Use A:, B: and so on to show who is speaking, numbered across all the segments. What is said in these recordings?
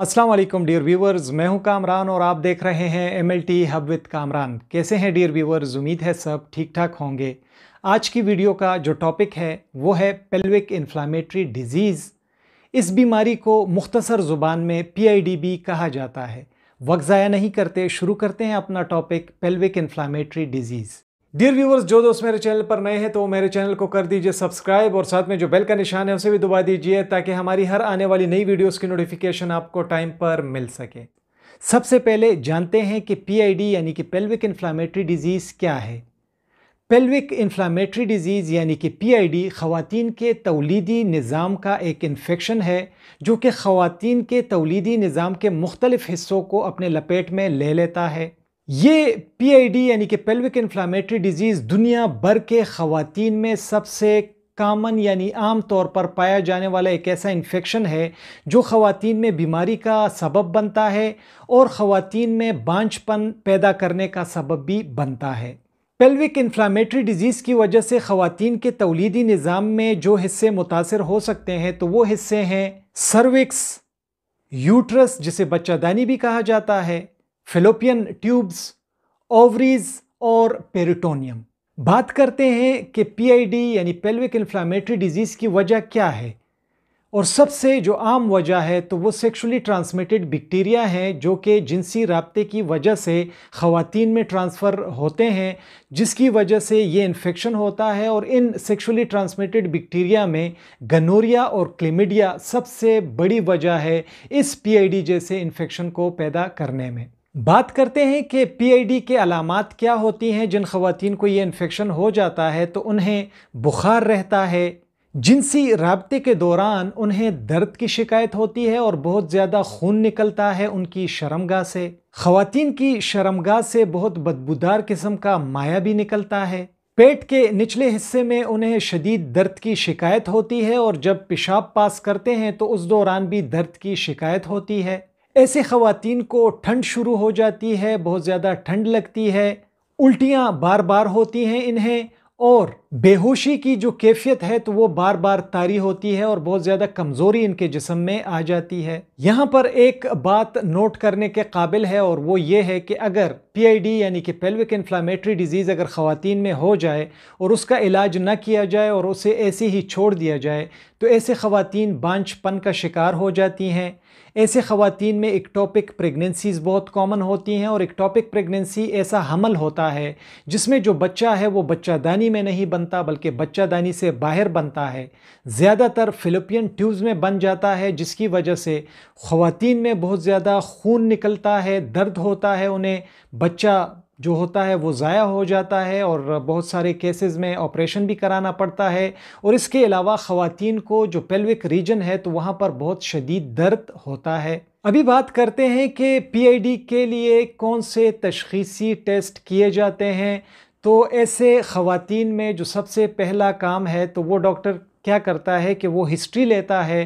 A: अस्सलाम वालेकुम dear viewers मैं हूं कामरान और आप देख रहे हैं M L T hub with Kamran कैसे हैं डियर व्यूवर्स उम्मीद है सब ठीक ठाक होंगे आज की वीडियो का जो टॉपिक है वो है पेल्विक इन्फ्लामेटरी डिजीज़ इस बीमारी को मुख्तसर ज़ुबान में पी आई डी बी कहा जाता है वक्त ज़ाया नहीं करते शुरू करते हैं अपना topic pelvic inflammatory disease dear viewers जो दोस्त मेरे चैनल पर नए हैं तो मेरे चैनल को कर दीजिए सब्सक्राइब और साथ में जो बेल का निशान है उसे भी दबा दीजिए ताकि हमारी हर आने वाली नई वीडियोस की नोटिफिकेशन आपको टाइम पर मिल सके सबसे पहले जानते हैं कि पीआईडी यानी कि पेल्विक इन्फ्लामेटरी डिजीज़ क्या है पेल्विक इन्फ्लामेटरी डिजीज़ यानी कि पी आई के तोलीदी निज़ाम का एक इन्फेक्शन है जो कि खुवान के तोलीदी निज़ाम के मुख्तलिफ़ हिस्सों को अपने लपेट में ले लेता है ये पीआईडी यानी कि पेल्विक इन्फ्लामेटरी डिजीज़ दुनिया भर के ख़वातीन में सबसे कामन यानी आम तौर पर पाया जाने वाला एक ऐसा इन्फेक्शन है जो ख़वातीन में बीमारी का सबब बनता है और ख़वान में बांझपन पैदा करने का सबब भी बनता है पेल्विक इन्फ्लामेटरी डिजीज़ की वजह से खातन के तोलीदी निज़ाम में जो हिस्से मुतासर हो सकते हैं तो वो हिस्से हैं सर्विक्स यूट्रस जिसे बच्चादानी भी कहा जाता है फिलोपियन ट्यूब्स ओवरीज और पेरिटोनियम बात करते हैं कि पीआईडी यानी पेल्विक इन्फ्लामेटरी डिजीज़ की वजह क्या है और सबसे जो आम वजह है तो वो सेक्सुअली ट्रांसमिटेड बैक्टीरिया हैं जो कि जिनसी रबते की वजह से ख़वातीन में ट्रांसफ़र होते हैं जिसकी वजह से ये इन्फेक्शन होता है और इन सेक्सुअली ट्रांसमिटेड बैक्टीरिया में गनोरिया और क्लेमिडिया सबसे बड़ी वजह है इस पीआईडी जैसे इन्फेक्शन को पैदा करने में बात करते हैं कि पीआईडी के अलामत क्या होती हैं जिन खवतिन को ये इन्फेक्शन हो जाता है तो उन्हें बुखार रहता है जिनसी रबते के दौरान उन्हें दर्द की शिकायत होती है और बहुत ज़्यादा खून निकलता है उनकी शर्मगा से ख़ातन की शर्मगा से बहुत बदबूदार किस्म का माया भी निकलता है पेट के निचले हिस्से में उन्हें शदीद दर्द की शिकायत होती है और जब पेशाब पास करते हैं तो उस दौरान भी दर्द की शिकायत होती है ऐसे ख़वान को ठंड शुरू हो जाती है बहुत ज़्यादा ठंड लगती है उल्टियाँ बार बार होती हैं इन्हें और बेहोशी की जो कैफियत है तो वो बार बार तारी होती है और बहुत ज़्यादा कमज़ोरी इनके जिसम में आ जाती है यहाँ पर एक बात नोट करने के काबिल है और वो ये है कि अगर पीआईडी यानी कि पेल्विक इन्फ्लामेटरी डिजीज़ अगर ख़वान में हो जाए और उसका इलाज ना किया जाए और उसे ऐसे ही छोड़ दिया जाए तो ऐसे ख़वान बांझपन का शिकार हो जाती हैं ऐसे ख़वातीन में इकटॉपिक प्रेगनेंसीज़ बहुत कॉमन होती हैं और इकटॉपिक प्रेगनेंसी ऐसा हमल होता है जिसमें जो बच्चा है वो बच्चादानी में नहीं बनता बल्कि बच्चादानी से बाहर बनता है ज़्यादातर फिलिपियन ट्यूब्स में बन जाता है जिसकी वजह से ख़वातीन में बहुत ज़्यादा खून निकलता है दर्द होता है उन्हें बच्चा जो होता है वो ज़ाया हो जाता है और बहुत सारे केसेस में ऑपरेशन भी कराना पड़ता है और इसके अलावा ख़वातीन को जो पेल्विक रीजन है तो वहाँ पर बहुत शदीद दर्द होता है अभी बात करते हैं कि पीआईडी के लिए कौन से तशखीसी टेस्ट किए जाते हैं तो ऐसे ख़वातीन में जो सबसे पहला काम है तो वो डॉक्टर क्या करता है कि वो हिस्ट्री लेता है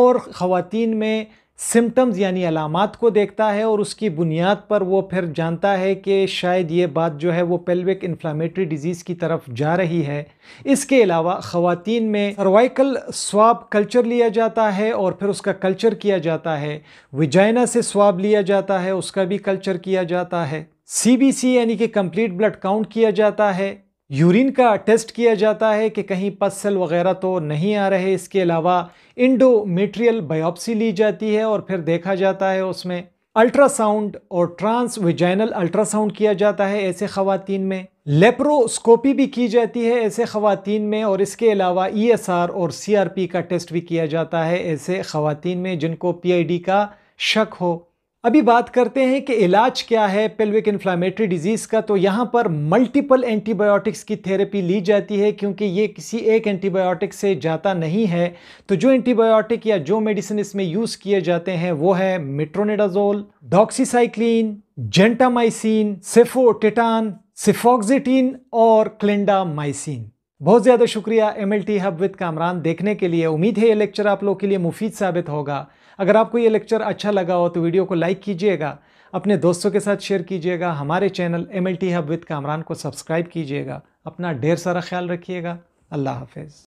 A: और ख़वातीन में सिम्टम्स यानी अलामत को देखता है और उसकी बुनियाद पर वो फिर जानता है कि शायद ये बात जो है वो पेल्विक इन्फ्लामेटरी डिजीज़ की तरफ जा रही है इसके अलावा ख़वान में सर्वाइकल स्वाब कल्चर लिया जाता है और फिर उसका कल्चर किया जाता है विजाइना से स्वाब लिया जाता है उसका भी कल्चर किया जाता है सी बी सी यानी कि कम्प्लीट ब्लड काउंट किया जाता है यूरिन का टेस्ट किया जाता है कि कहीं पसल वगैरह तो नहीं आ रहे इसके अलावा इंडोमेट्रियल बायोप्सी ली जाती है और फिर देखा जाता है उसमें अल्ट्रासाउंड और ट्रांस विजाइनल अल्ट्रासाउंड किया जाता है ऐसे खातन में लेप्रोस्कोपी भी की जाती है ऐसे खातन में और इसके अलावा ईएसआर e और सीआरपी का टेस्ट भी किया जाता है ऐसे खातन में जिनको पीआईडी का शक हो अभी बात करते हैं कि इलाज क्या है पेल्विक इन्फ्लामेटरी डिजीज़ का तो यहाँ पर मल्टीपल एंटीबायोटिक्स की थेरेपी ली जाती है क्योंकि ये किसी एक एंटीबायोटिक से जाता नहीं है तो जो एंटीबायोटिक या जो मेडिसिन इसमें यूज़ किए जाते हैं वो है मिट्रोनेडाजोल डॉक्सीसाइक्लिन जेंटामाइसिन सेफोटेटान सिफॉक्सिटीन और क्लिंडामाइसिन बहुत ज़्यादा शुक्रिया M L T hub with Kamran देखने के लिए उम्मीद है ये लेक्चर आप लोग के लिए मुफीद साबित होगा अगर आपको ये लेक्चर अच्छा लगा हो तो वीडियो को लाइक कीजिएगा अपने दोस्तों के साथ शेयर कीजिएगा हमारे channel M L T hub with Kamran को सब्सक्राइब कीजिएगा अपना ढेर सारा ख्याल रखिएगा अल्लाह हाफिज़